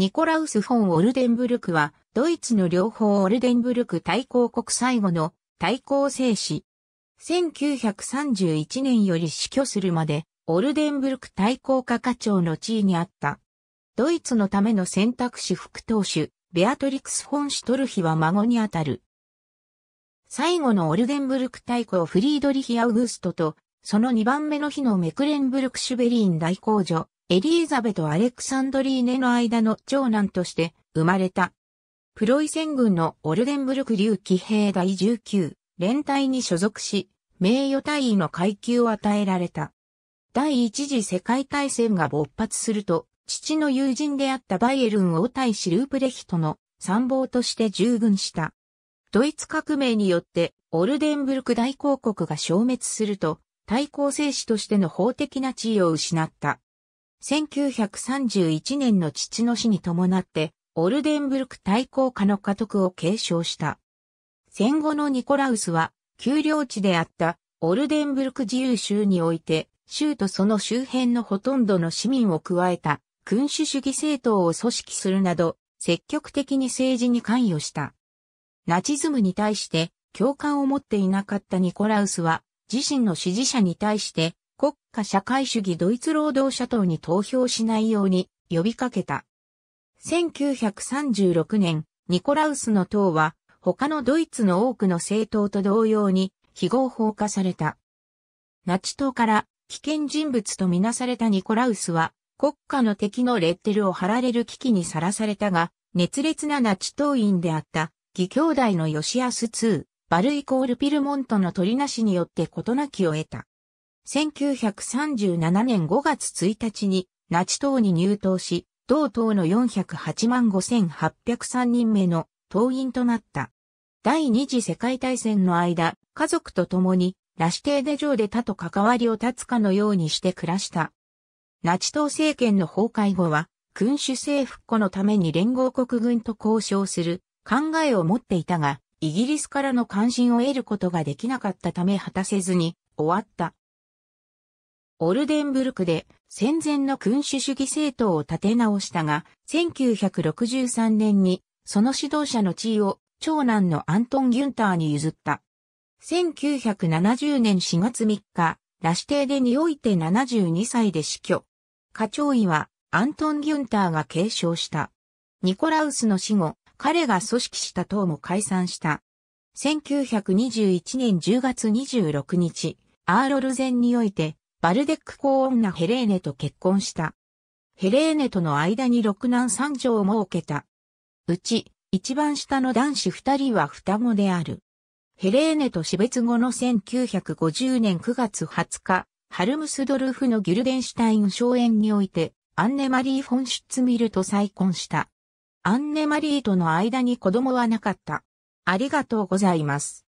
ニコラウス・フォン・オルデンブルクは、ドイツの両方オルデンブルク大公国最後の大公制史。1931年より死去するまで、オルデンブルク大公家課長の地位にあった。ドイツのための選択肢副党首、ベアトリクス・フォン・シュトルヒは孫にあたる。最後のオルデンブルク大公フリードリヒ・アウグストと、その2番目の日のメクレンブルク・シュベリーン大公女、エリーザベとアレクサンドリーネの間の長男として生まれた。プロイセン軍のオルデンブルク竜騎兵第19連隊に所属し、名誉大尉の階級を与えられた。第一次世界大戦が勃発すると、父の友人であったバイエルン王対子ループレヒトの参謀として従軍した。ドイツ革命によってオルデンブルク大公国が消滅すると、対抗政治としての法的な地位を失った。1931年の父の死に伴って、オルデンブルク対抗下の家督を継承した。戦後のニコラウスは、丘陵地であったオルデンブルク自由州において、州とその周辺のほとんどの市民を加えた君主主義政党を組織するなど、積極的に政治に関与した。ナチズムに対して共感を持っていなかったニコラウスは、自身の支持者に対して国家社会主義ドイツ労働者党に投票しないように呼びかけた。1936年、ニコラウスの党は他のドイツの多くの政党と同様に非合法化された。ナチ党から危険人物とみなされたニコラウスは国家の敵のレッテルを貼られる危機にさらされたが、熱烈なナチ党員であった義兄弟のヨシアス2、バルイコールピルモントの取りなしによって事なきを得た。1937年5月1日に、ナチ党に入党し、同党の408万5803人目の党員となった。第二次世界大戦の間、家族と共に、ラシテーデ城で他と関わりを断つかのようにして暮らした。ナチ党政権の崩壊後は、君主制復古のために連合国軍と交渉する考えを持っていたが、イギリスからの関心を得ることができなかったため果たせずに終わった。オルデンブルクで戦前の君主主義政党を立て直したが、1963年にその指導者の地位を長男のアントン・ギュンターに譲った。1970年4月3日、ラシテーデにおいて72歳で死去。課長位はアントン・ギュンターが継承した。ニコラウスの死後、彼が組織した党も解散した。1921年10月26日、アーロルゼンにおいてバルデック公女ヘレーネと結婚した。ヘレーネとの間に六男三女を設けた。うち、一番下の男子二人は双子である。ヘレーネと死別後の1950年9月20日、ハルムスドルフのギルデンシュタイン荘園において、アンネマリー・フォン・シュツミルと再婚した。アンネマリーとの間に子供はなかった。ありがとうございます。